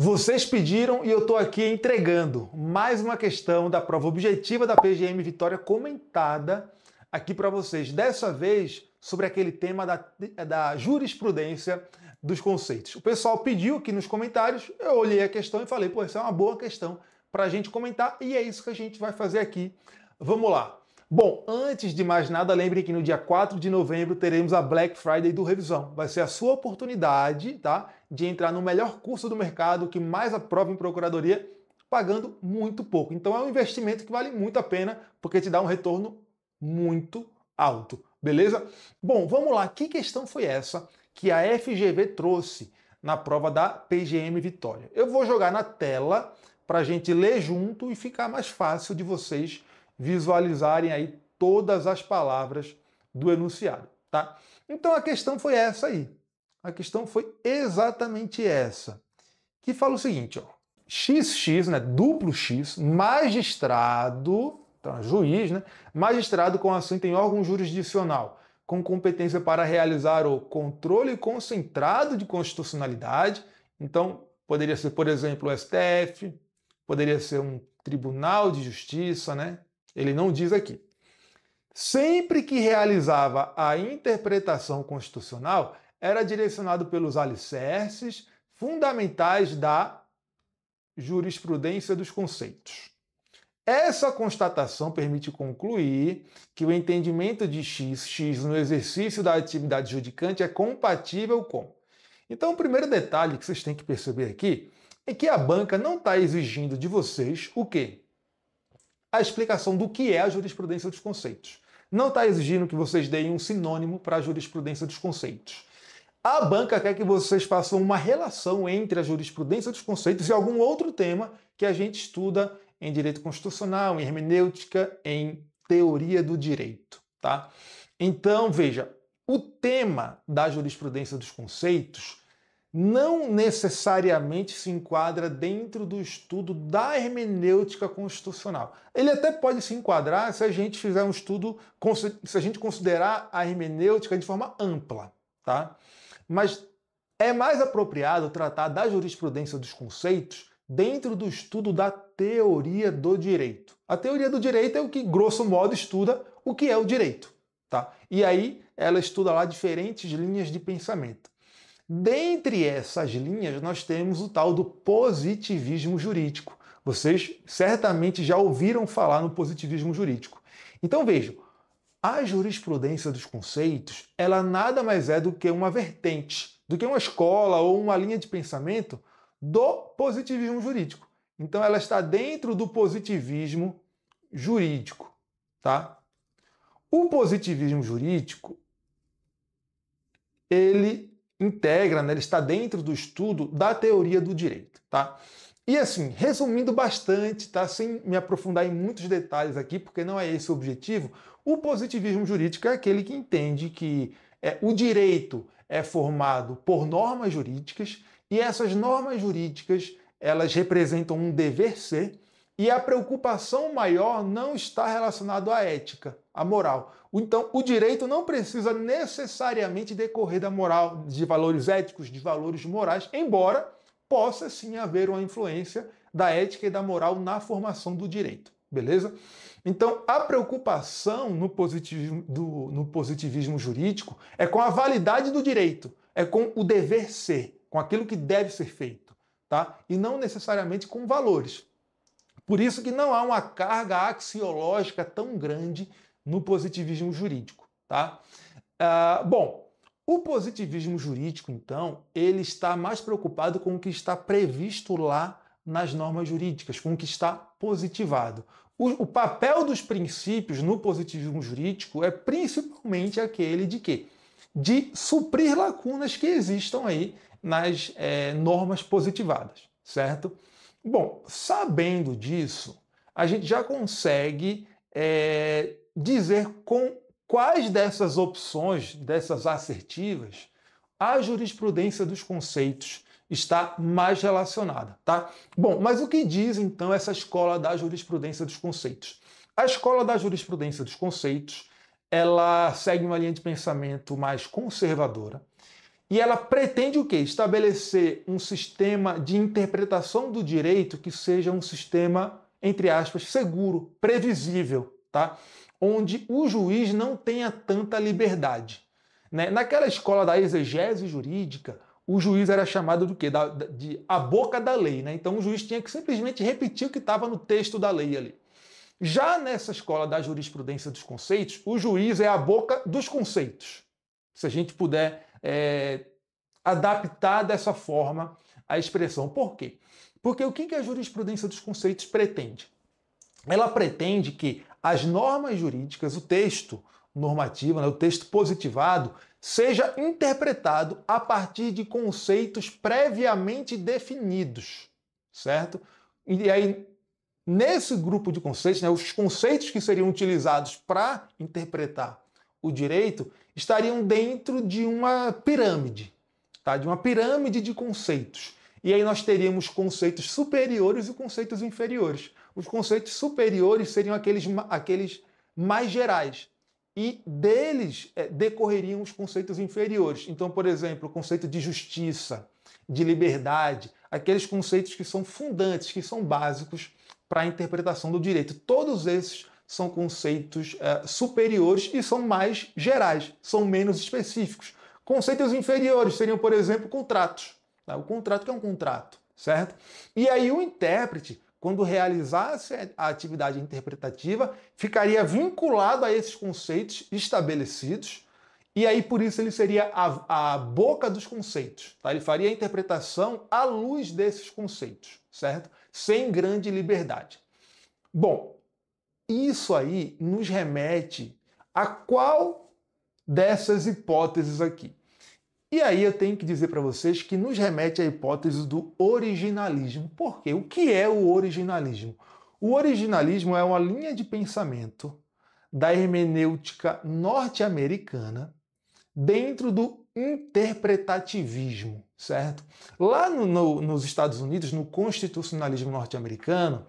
Vocês pediram e eu estou aqui entregando mais uma questão da prova objetiva da PGM Vitória comentada aqui para vocês. Dessa vez sobre aquele tema da, da jurisprudência dos conceitos. O pessoal pediu aqui nos comentários, eu olhei a questão e falei, pô, isso é uma boa questão para a gente comentar e é isso que a gente vai fazer aqui. Vamos lá. Bom, antes de mais nada, lembre que no dia 4 de novembro teremos a Black Friday do Revisão. Vai ser a sua oportunidade, tá, de entrar no melhor curso do mercado que mais aprova em procuradoria, pagando muito pouco. Então é um investimento que vale muito a pena, porque te dá um retorno muito alto, beleza? Bom, vamos lá. Que questão foi essa que a FGV trouxe na prova da PGM Vitória? Eu vou jogar na tela para a gente ler junto e ficar mais fácil de vocês visualizarem aí todas as palavras do enunciado, tá? Então a questão foi essa aí. A questão foi exatamente essa, que fala o seguinte, ó, XX, né, duplo X, magistrado, então é juiz, né, magistrado com assento em órgão jurisdicional, com competência para realizar o controle concentrado de constitucionalidade, então poderia ser, por exemplo, o STF, poderia ser um Tribunal de Justiça, né, ele não diz aqui. Sempre que realizava a interpretação constitucional, era direcionado pelos alicerces fundamentais da jurisprudência dos conceitos. Essa constatação permite concluir que o entendimento de XX no exercício da atividade judicante é compatível com. Então, o primeiro detalhe que vocês têm que perceber aqui é que a banca não está exigindo de vocês o quê? a explicação do que é a jurisprudência dos conceitos. Não está exigindo que vocês deem um sinônimo para a jurisprudência dos conceitos. A banca quer que vocês façam uma relação entre a jurisprudência dos conceitos e algum outro tema que a gente estuda em direito constitucional, em hermenêutica, em teoria do direito, tá? Então, veja, o tema da jurisprudência dos conceitos não necessariamente se enquadra dentro do estudo da hermenêutica constitucional. Ele até pode se enquadrar se a gente fizer um estudo, se a gente considerar a hermenêutica de forma ampla, tá? Mas é mais apropriado tratar da jurisprudência dos conceitos dentro do estudo da teoria do direito. A teoria do direito é o que, grosso modo, estuda o que é o direito, tá? E aí ela estuda lá diferentes linhas de pensamento. Dentre essas linhas, nós temos o tal do positivismo jurídico. Vocês certamente já ouviram falar no positivismo jurídico. Então vejam, a jurisprudência dos conceitos, ela nada mais é do que uma vertente, do que uma escola ou uma linha de pensamento do positivismo jurídico. Então ela está dentro do positivismo jurídico, tá? O positivismo jurídico ele integra, né, ele está dentro do estudo da teoria do direito, tá? E assim, resumindo bastante, tá? Sem me aprofundar em muitos detalhes aqui, porque não é esse o objetivo, o positivismo jurídico é aquele que entende que é, o direito é formado por normas jurídicas e essas normas jurídicas elas representam um dever ser e a preocupação maior não está relacionada à ética, à moral, então, o direito não precisa necessariamente decorrer da moral, de valores éticos, de valores morais, embora possa sim haver uma influência da ética e da moral na formação do direito, beleza? Então, a preocupação no positivismo, do, no positivismo jurídico é com a validade do direito, é com o dever ser, com aquilo que deve ser feito, tá? E não necessariamente com valores. Por isso que não há uma carga axiológica tão grande no positivismo jurídico, tá? Ah, bom, o positivismo jurídico, então, ele está mais preocupado com o que está previsto lá nas normas jurídicas, com o que está positivado. O, o papel dos princípios no positivismo jurídico é principalmente aquele de quê? De suprir lacunas que existam aí nas é, normas positivadas, certo? Bom, sabendo disso, a gente já consegue é, dizer com quais dessas opções, dessas assertivas, a jurisprudência dos conceitos está mais relacionada, tá? Bom, mas o que diz então essa escola da jurisprudência dos conceitos? A escola da jurisprudência dos conceitos, ela segue uma linha de pensamento mais conservadora e ela pretende o quê? Estabelecer um sistema de interpretação do direito que seja um sistema entre aspas seguro, previsível, tá? onde o juiz não tenha tanta liberdade. Né? Naquela escola da exegese jurídica, o juiz era chamado do quê? Da, de a boca da lei. Né? Então o juiz tinha que simplesmente repetir o que estava no texto da lei ali. Já nessa escola da jurisprudência dos conceitos, o juiz é a boca dos conceitos. Se a gente puder é, adaptar dessa forma a expressão. Por quê? Porque o que a jurisprudência dos conceitos pretende? Ela pretende que as normas jurídicas, o texto normativo, né, o texto positivado, seja interpretado a partir de conceitos previamente definidos, certo? E aí, nesse grupo de conceitos, né, os conceitos que seriam utilizados para interpretar o direito estariam dentro de uma pirâmide, tá? de uma pirâmide de conceitos. E aí nós teríamos conceitos superiores e conceitos inferiores. Os conceitos superiores seriam aqueles, aqueles mais gerais. E deles é, decorreriam os conceitos inferiores. Então, por exemplo, o conceito de justiça, de liberdade, aqueles conceitos que são fundantes, que são básicos para a interpretação do direito. Todos esses são conceitos é, superiores e são mais gerais, são menos específicos. Conceitos inferiores seriam, por exemplo, contratos. Tá? O contrato que é um contrato, certo? E aí o intérprete quando realizasse a atividade interpretativa, ficaria vinculado a esses conceitos estabelecidos, e aí por isso ele seria a, a boca dos conceitos. Tá? Ele faria a interpretação à luz desses conceitos, certo? Sem grande liberdade. Bom, isso aí nos remete a qual dessas hipóteses aqui? E aí eu tenho que dizer para vocês que nos remete à hipótese do originalismo. Por quê? O que é o originalismo? O originalismo é uma linha de pensamento da hermenêutica norte-americana dentro do interpretativismo, certo? Lá no, no, nos Estados Unidos, no constitucionalismo norte-americano,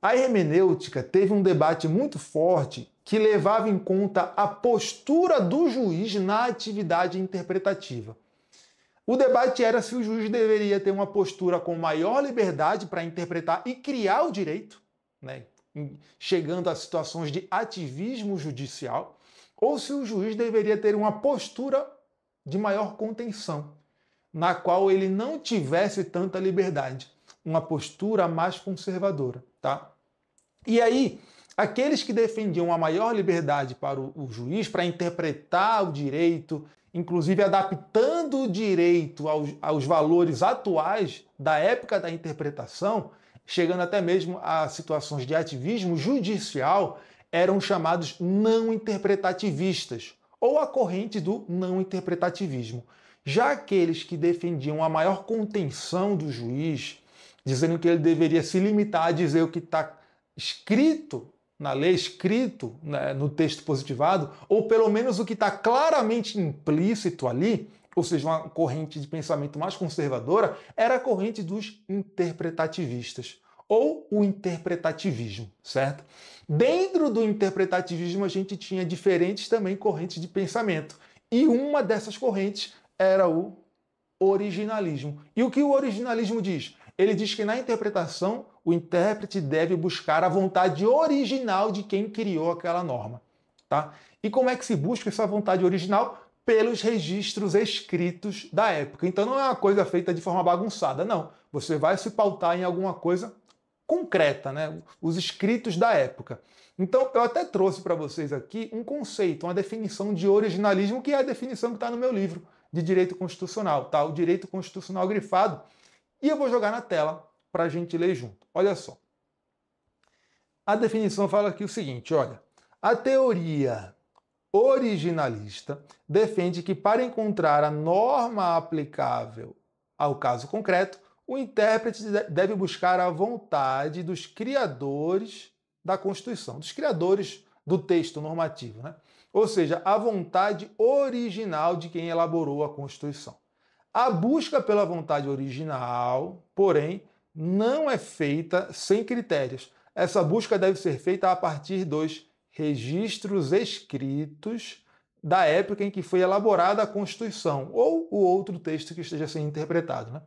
a hermenêutica teve um debate muito forte que levava em conta a postura do juiz na atividade interpretativa. O debate era se o juiz deveria ter uma postura com maior liberdade para interpretar e criar o direito, né, chegando a situações de ativismo judicial, ou se o juiz deveria ter uma postura de maior contenção, na qual ele não tivesse tanta liberdade uma postura mais conservadora, tá? E aí, aqueles que defendiam a maior liberdade para o, juiz para interpretar o direito, inclusive adaptando o direito aos, aos valores atuais da época da interpretação, chegando até mesmo a situações de ativismo judicial, eram chamados não interpretativistas ou a corrente do não interpretativismo. Já aqueles que defendiam a maior contenção do juiz, dizendo que ele deveria se limitar a dizer o que está escrito na lei, escrito né, no texto positivado, ou pelo menos o que está claramente implícito ali, ou seja, uma corrente de pensamento mais conservadora, era a corrente dos interpretativistas, ou o interpretativismo, certo? Dentro do interpretativismo, a gente tinha diferentes também correntes de pensamento, e uma dessas correntes era o originalismo. E o que o originalismo diz? ele diz que na interpretação o intérprete deve buscar a vontade original de quem criou aquela norma. Tá? E como é que se busca essa vontade original? Pelos registros escritos da época. Então não é uma coisa feita de forma bagunçada, não. Você vai se pautar em alguma coisa concreta, né? os escritos da época. Então eu até trouxe para vocês aqui um conceito, uma definição de originalismo, que é a definição que está no meu livro de direito constitucional. Tá? O direito constitucional grifado e eu vou jogar na tela para a gente ler junto. Olha só. A definição fala aqui o seguinte: olha, a teoria originalista defende que para encontrar a norma aplicável ao caso concreto, o intérprete deve buscar a vontade dos criadores da Constituição, dos criadores do texto normativo, né? ou seja, a vontade original de quem elaborou a Constituição. A busca pela vontade original, porém, não é feita sem critérios. Essa busca deve ser feita a partir dos registros escritos da época em que foi elaborada a Constituição ou o outro texto que esteja sendo interpretado. Né?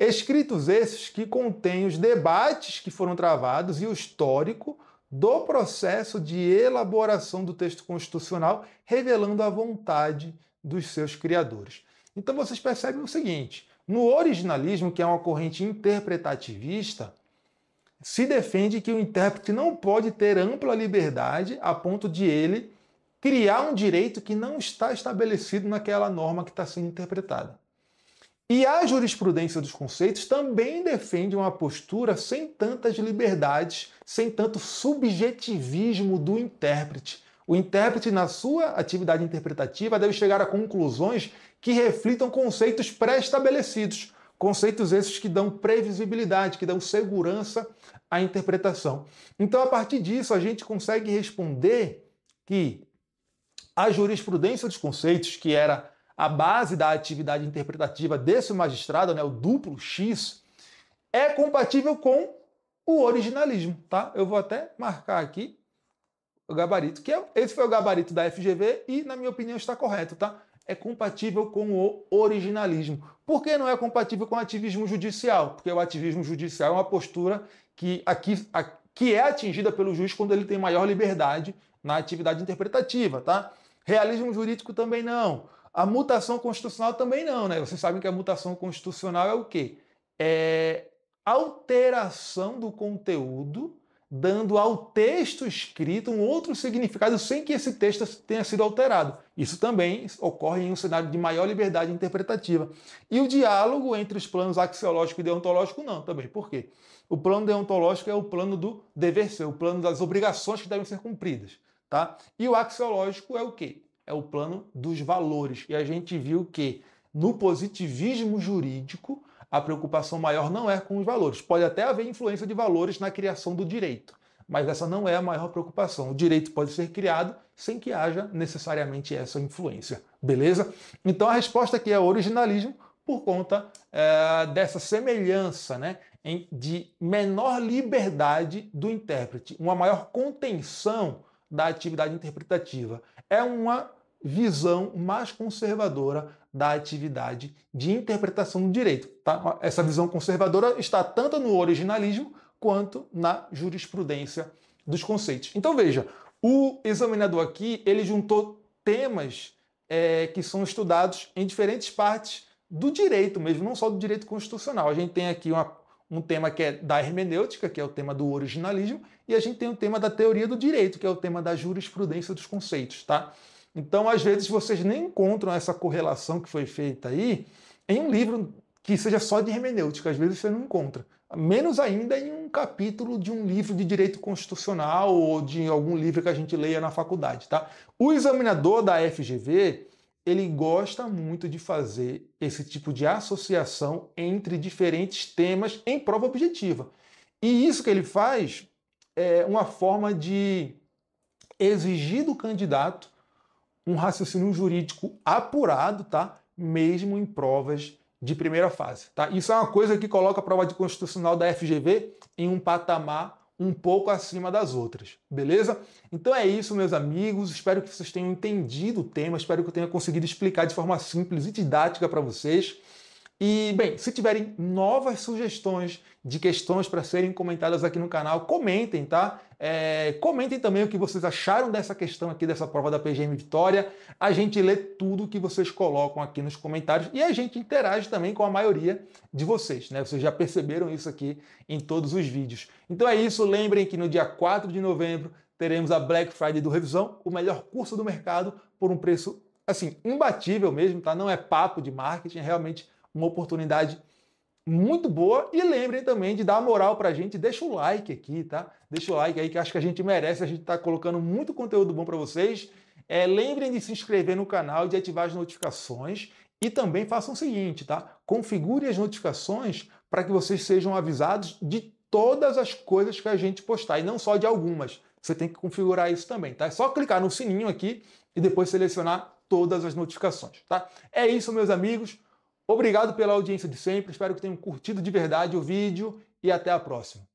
Escritos esses que contêm os debates que foram travados e o histórico do processo de elaboração do texto constitucional, revelando a vontade dos seus criadores. Então vocês percebem o seguinte: no originalismo, que é uma corrente interpretativista, se defende que o intérprete não pode ter ampla liberdade a ponto de ele criar um direito que não está estabelecido naquela norma que está sendo interpretada. E a jurisprudência dos conceitos também defende uma postura sem tantas liberdades, sem tanto subjetivismo do intérprete, o intérprete, na sua atividade interpretativa, deve chegar a conclusões que reflitam conceitos pré-estabelecidos, conceitos esses que dão previsibilidade, que dão segurança à interpretação. Então, a partir disso, a gente consegue responder que a jurisprudência dos conceitos, que era a base da atividade interpretativa desse magistrado, né, o duplo X, é compatível com o originalismo, tá? Eu vou até marcar aqui o gabarito, que é, esse foi o gabarito da FGV e, na minha opinião, está correto, tá? É compatível com o originalismo. Por que não é compatível com o ativismo judicial? Porque o ativismo judicial é uma postura que aqui, aqui que é atingida pelo juiz quando ele tem maior liberdade na atividade interpretativa, tá? Realismo jurídico também não. A mutação constitucional também não, né? Vocês sabem que a mutação constitucional é o quê? É alteração do conteúdo dando ao texto escrito um outro significado sem que esse texto tenha sido alterado. Isso também ocorre em um cenário de maior liberdade interpretativa. E o diálogo entre os planos axiológico e deontológico, não, também. Por quê? O plano deontológico é o plano do dever ser, o plano das obrigações que devem ser cumpridas. Tá? E o axiológico é o quê? É o plano dos valores. E a gente viu que no positivismo jurídico, a preocupação maior não é com os valores. Pode até haver influência de valores na criação do direito, mas essa não é a maior preocupação. O direito pode ser criado sem que haja necessariamente essa influência, beleza? Então a resposta aqui é originalismo por conta é, dessa semelhança né, de menor liberdade do intérprete, uma maior contenção da atividade interpretativa. É uma visão mais conservadora da atividade de interpretação do direito. Tá? Essa visão conservadora está tanto no originalismo quanto na jurisprudência dos conceitos. Então veja, o examinador aqui ele juntou temas é, que são estudados em diferentes partes do direito mesmo, não só do direito constitucional. A gente tem aqui uma, um tema que é da hermenêutica, que é o tema do originalismo, e a gente tem o tema da teoria do direito, que é o tema da jurisprudência dos conceitos, tá? Então, às vezes, vocês nem encontram essa correlação que foi feita aí em um livro que seja só de hermenêutica, às vezes você não encontra. Menos ainda em um capítulo de um livro de direito constitucional ou de algum livro que a gente leia na faculdade, tá? O examinador da FGV, ele gosta muito de fazer esse tipo de associação entre diferentes temas em prova objetiva. E isso que ele faz é uma forma de exigir do candidato um raciocínio jurídico apurado, tá? Mesmo em provas de primeira fase, tá? Isso é uma coisa que coloca a prova de constitucional da FGV em um patamar um pouco acima das outras, beleza? Então é isso, meus amigos. Espero que vocês tenham entendido o tema, espero que eu tenha conseguido explicar de forma simples e didática para vocês. E, bem, se tiverem novas sugestões de questões para serem comentadas aqui no canal, comentem, tá? É, comentem também o que vocês acharam dessa questão aqui, dessa prova da PGM Vitória. A gente lê tudo que vocês colocam aqui nos comentários e a gente interage também com a maioria de vocês, né? Vocês já perceberam isso aqui em todos os vídeos. Então é isso, lembrem que no dia 4 de novembro teremos a Black Friday do Revisão, o melhor curso do mercado, por um preço, assim, imbatível mesmo, tá? Não é papo de marketing, é realmente uma oportunidade muito boa. E lembrem também de dar moral para a gente, deixa o like aqui, tá? Deixa o like aí que acho que a gente merece, a gente está colocando muito conteúdo bom para vocês. É, lembrem de se inscrever no canal e de ativar as notificações. E também façam o seguinte, tá? Configure as notificações para que vocês sejam avisados de todas as coisas que a gente postar e não só de algumas. Você tem que configurar isso também, tá? É só clicar no sininho aqui e depois selecionar todas as notificações, tá? É isso, meus amigos. Obrigado pela audiência de sempre, espero que tenham curtido de verdade o vídeo e até a próxima.